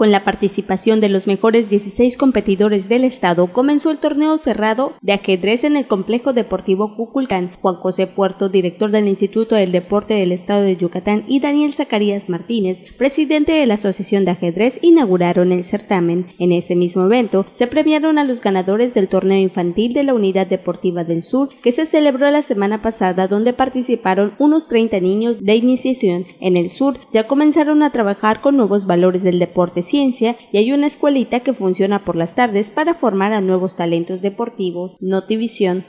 Con la participación de los mejores 16 competidores del estado, comenzó el torneo cerrado de ajedrez en el complejo deportivo Cuculcán. Juan José Puerto, director del Instituto del Deporte del Estado de Yucatán, y Daniel Zacarías Martínez, presidente de la Asociación de Ajedrez, inauguraron el certamen. En ese mismo evento, se premiaron a los ganadores del torneo infantil de la Unidad Deportiva del Sur, que se celebró la semana pasada, donde participaron unos 30 niños de iniciación. En el sur ya comenzaron a trabajar con nuevos valores del deporte ciencia y hay una escuelita que funciona por las tardes para formar a nuevos talentos deportivos. Notivision